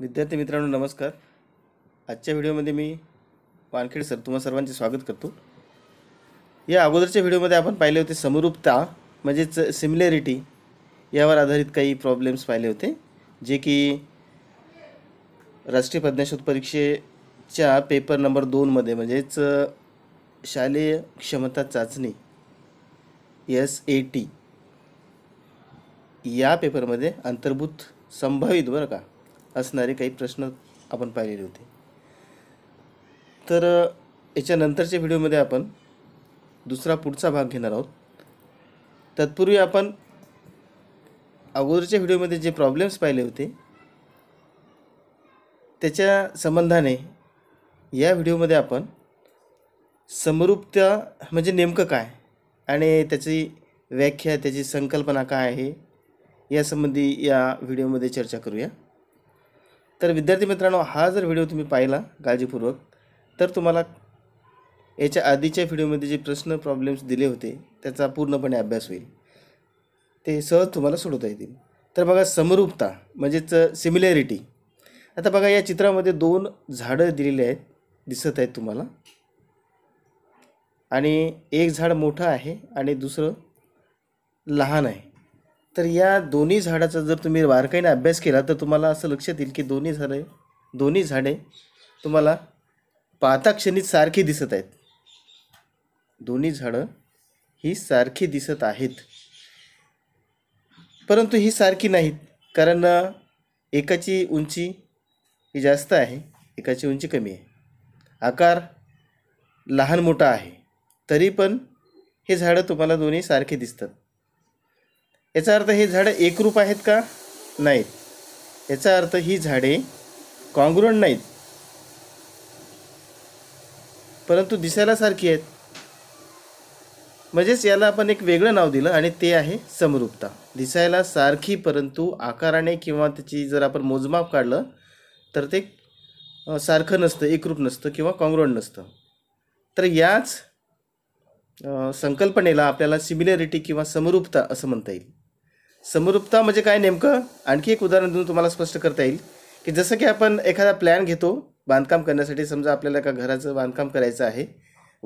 विद्यार्थी मित्रांनो नमस्कार आजच्या व्हिडिओमध्ये मी वानखेड सर तुम्हा सर्वांचे स्वागत करतो या अगोदरच्या व्हिडिओमध्ये आपण पाहिले होते समरूपता म्हणजेच सिमिलॅरिटी यावर आधारित काही प्रॉब्लेम्स पाहिले होते जे की राष्ट्रीय प्रज्ञाशोध परीक्षेच्या पेपर नंबर दोनमध्ये म्हणजेच शालेय क्षमता चाचणी एस ए टी या पेपरमध्ये अंतर्भूत संभावित बरं का असणारे काही प्रश्न आपण पाहिलेले होते तर याच्यानंतरच्या व्हिडिओमध्ये आपण दुसरा पुढचा भाग घेणार आहोत तत्पूर्वी आपण अगोदरच्या व्हिडिओमध्ये जे प्रॉब्लेम्स पाहिले होते त्याच्या संबंधाने या व्हिडिओमध्ये आपण समरूपता म्हणजे नेमकं काय आणि त्याची व्याख्या त्याची संकल्पना काय आहे यासंबंधी या व्हिडिओमध्ये चर्चा करूया तर विद्यार्थी मित्रांनो हा जर व्हिडिओ तुम्ही पाहिला काळजीपूर्वक तर तुम्हाला याच्या आधीच्या व्हिडिओमध्ये जे प्रश्न प्रॉब्लेम्स दिले होते त्याचा पूर्णपणे अभ्यास होईल ते सहज तुम्हाला सोडवता येतील तर बघा समरूपता म्हणजेच सिमिलॅरिटी आता बघा या चित्रामध्ये दोन झाडं दिलेली आहेत दिसत आहेत तुम्हाला आणि एक झाड मोठं आहे आणि दुसरं लहान आहे तर या दोन्ही झाडाचा जर तुम्ही बारकाईने अभ्यास केला तर तुम्हाला असं लक्षात येईल की दोन्ही झाडे दोन्ही झाडे तुम्हाला पाताक्षणीत सारखी दिसत आहेत दोन्ही झाडं ही सारखी दिसत आहेत परंतु ही सारखी नाहीत कारण एकाची उंची ही जास्त आहे एकाची उंची कमी आहे आकार लहान मोठा आहे तरी पण हे झाडं तुम्हाला दोन्ही सारखे दिसतात याचा अर्थ हे झाडं एकरूप आहेत का नाहीत याचा अर्थ ही झाडे कॉन्ग्रुएंट नाहीत परंतु दिसायला सारखी आहेत म्हणजेच याला आपण एक वेगळं नाव दिलं आणि ते आहे समरूपता दिसायला सारखी परंतु आकाराने किंवा त्याची जर आपण मोजमाप काढलं तर ते सारखं नसतं एकरूप नसतं किंवा काँग्रोन नसतं तर याच संकल्पनेला आपल्याला सिमिलॅरिटी किंवा समरूपता असं म्हणता येईल समरूपता म्हणजे काय नेमकं आणखी एक उदाहरण देऊन तुम्हाला स्पष्ट करता येईल की जसं की आपण एखादा प्लॅन घेतो बांधकाम करण्यासाठी समजा आपल्याला एका घराचं बांधकाम करायचं आहे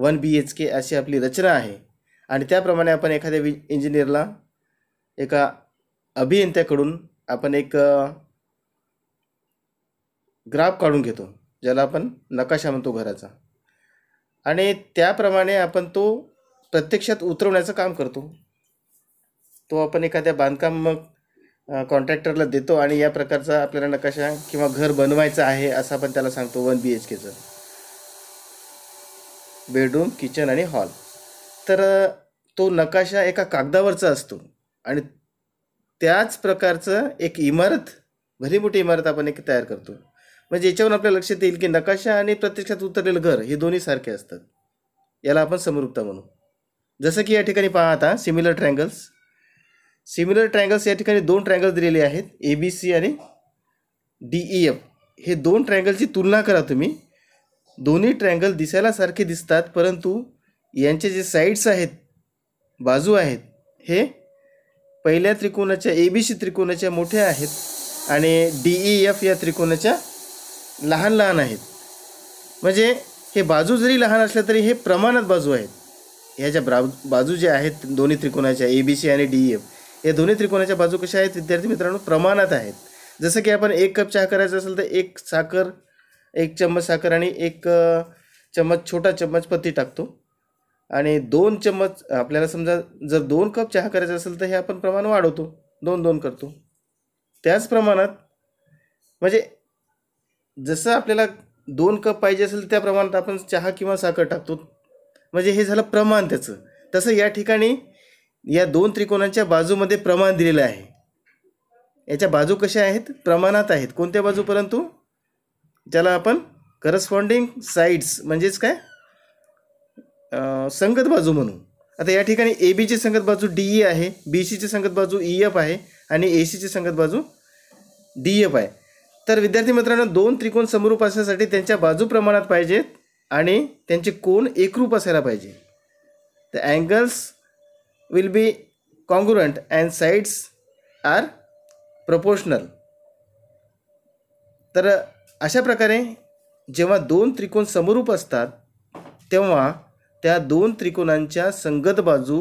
वन बी एच के अशी आपली रचना आहे आणि त्याप्रमाणे आपण एखाद्या वि इंजिनियरला एका अभियंत्याकडून आपण एक ग्राफ काढून घेतो ज्याला आपण नकाशा म्हणतो घराचा आणि त्याप्रमाणे आपण तो प्रत्यक्षात उतरवण्याचं काम करतो तो आपण एखाद्या बांधकाम मग कॉन्ट्रॅक्टरला देतो आणि या प्रकारचा आपल्याला नकाशा किंवा घर बनवायचं आहे असं आपण त्याला सांगतो वन बी एच केचं बेडरूम किचन आणि हॉल तर तो नकाशा एका कागदावरचा असतो आणि त्याच प्रकारचं एक इमारत भरी मोठी इमारत आपण एक तयार करतो म्हणजे याच्यावरून आपल्या लक्षात येईल की नकाशा आणि प्रत्यक्षात उतरलेलं घर हे दोन्ही सारखे असतात याला आपण समरूपता म्हणू जसं की या ठिकाणी पहा आता सिमिलर ट्रँगल्स सिमिलर ट्रँगल्स या ठिकाणी दोन ट्रँगल्स दिलेले आहेत ए बी सी आणि डी ई एफ हे दोन ट्रँगलची तुलना करा तुम्ही दोन्ही ट्रँगल दिसायला सारखे दिसतात परंतु यांचे जे साईड्स आहेत बाजू आहेत हे पहिल्या त्रिकोणाच्या ए बी सी त्रिकोणाच्या मोठ्या आहेत आणि डी ई एफ या त्रिकोणाच्या लहान लहान आहेत म्हणजे हे बाजू जरी लहान असल्या तरी हे प्रमाणात बाजू आहेत ह्या ज्या ब्रा बाजू ज्या आहेत दोन्ही त्रिकोणाच्या ए बी सी आणि डी ई एफ या दोन्ही त्रिकोणाच्या बाजू कशा आहेत विद्यार्थी मित्रांनो प्रमाणात आहेत जसं की आपण एक कप चहा करायचा असेल तर एक साखर एक चम्मच साखर आणि एक चम्मच छोटा चम्मच पत्ती टाकतो आणि दोन चम्मच आपल्याला समजा जर दोन कप चहा करायचा असेल तर हे आपण प्रमाण वाढवतो दोन दोन करतो त्याच प्रमाणात म्हणजे जसं आपल्याला दोन कप पाहिजे असेल त्या प्रमाणात आपण चहा किंवा साखर टाकतो म्हणजे हे झालं प्रमाण त्याचं तसं या ठिकाणी या दोन त्रिकोणांच्या बाजूमध्ये प्रमाण दिलेलं आहे याच्या बाजू कशा आहेत प्रमाणात आहेत कोणत्या बाजू परंतु ज्याला आपण करस्पॉन्डिंग साईड्स म्हणजेच काय संगत बाजू म्हणू आता या ठिकाणी ए बीची संगत बाजू डी ई e आहे बी सीची संगत बाजू ई e एफ आहे आणि ए सीची संगत बाजू डी एफ आहे तर विद्यार्थी मित्रांनो दोन त्रिकोण समरूप असण्यासाठी त्यांच्या बाजू प्रमाणात पाहिजेत आणि त्यांचे कोण एकरूप असायला पाहिजे तर angles will be congruent and sides are proportional तर अशा प्रकारे जेव्हा दोन त्रिकोण समरूप असतात तेव्हा त्या दोन त्रिकोणांच्या संगत बाजू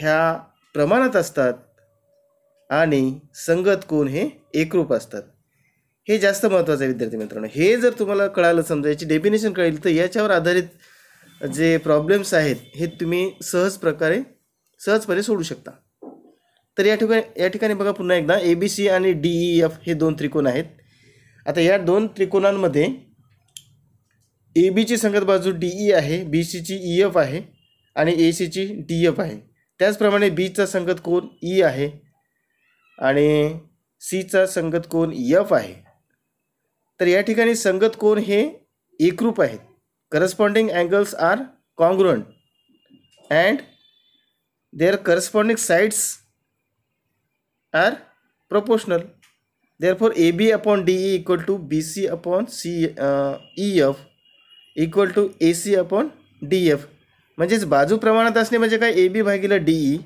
ह्या प्रमाणात असतात आणि संगत कोण हे एकरूप असतात हे जास्त महत्त्वाचं आहे विद्यार्थी मित्रांनो हे जर तुम्हाला कळालं समजा याची डेफिनेशन कळेल तर याच्यावर आधारित जे प्रॉब्लेम्स आहेत हे तुम्ही सहज प्रकारे सहजपणे सोडू शकता तर या ठिकाणी या ठिकाणी बघा पुन्हा एकदा ए बी सी आणि डी ई एफ हे दोन त्रिकोण आहेत आता या दोन त्रिकोणांमध्ये ए बीची संगत बाजू डी ई e आहे बी सीची ई एफ आहे आणि ए सीची डी एफ आहे त्याचप्रमाणे बीचा संगत कोण ई e आहे आणि सीचा संगत कोण एफ आहे तर या ठिकाणी संगत कोण हे एकरूप आहेत corresponding angles are congruent and their corresponding sides are proportional therefore AB upon DE equal to BC upon C uh, EF equal to A C upon D F म्हणजेच बाजू प्रमाणात असणे म्हणजे काय ए बी भागीला डी ई e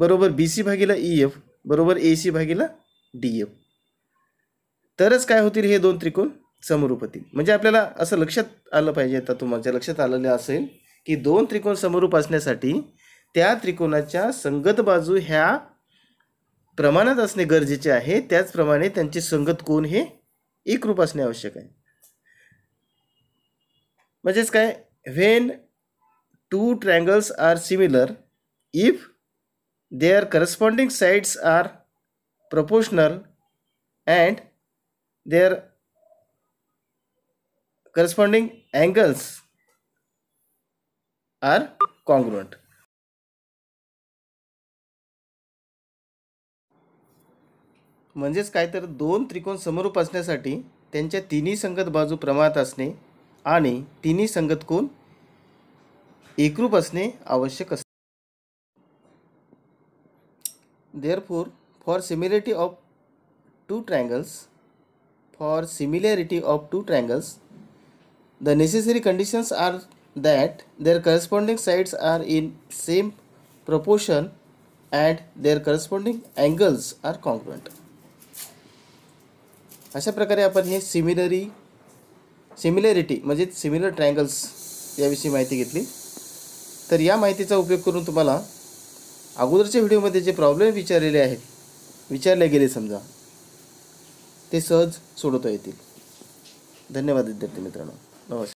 बरोबर B C भागीला E e F बरोबर ए सी भागीला डी एफ तरच काय होतील हे दोन त्रिकोण समरूप म्हणजे आपल्याला असं लक्षात आलं पाहिजे आता तुम्हाला लक्षात आलेलं असेल की दोन त्रिकोण समरूप असण्यासाठी त्या त्रिकोणाच्या संगत बाजू ह्या प्रमाणात असणे गरजेचे आहे त्याचप्रमाणे त्यांची संगत कोण हे एकरूप असणे आवश्यक आहे म्हणजेच काय when two triangles are similar if their corresponding sides are proportional and their corresponding angles are congruent म्हणजेच काय तर दोन त्रिकोण समरूप असण्यासाठी त्यांच्या तिन्ही संगत बाजू प्रमाणात असणे आणि तिन्ही संगत कोण एकरूप असणे आवश्यक असते therefore for similarity of two triangles for similarity of two triangles the necessary conditions are that their corresponding sides are in same proportion and their corresponding angles are congruent अशा प्रकारे आपण हे सिमिलरी सिमिलॅरिटी म्हणजे similar triangles याविषयी माहिती घेतली तर या माहितीचा उपयोग करून तुम्हाला अगोदरच्या व्हिडिओमध्ये जे प्रॉब्लेम विचारलेले आहेत विचारले गेले समजा ते सहज सोडवता येतील धन्यवाद विद्यार्थी मित्रांनो नमस्कार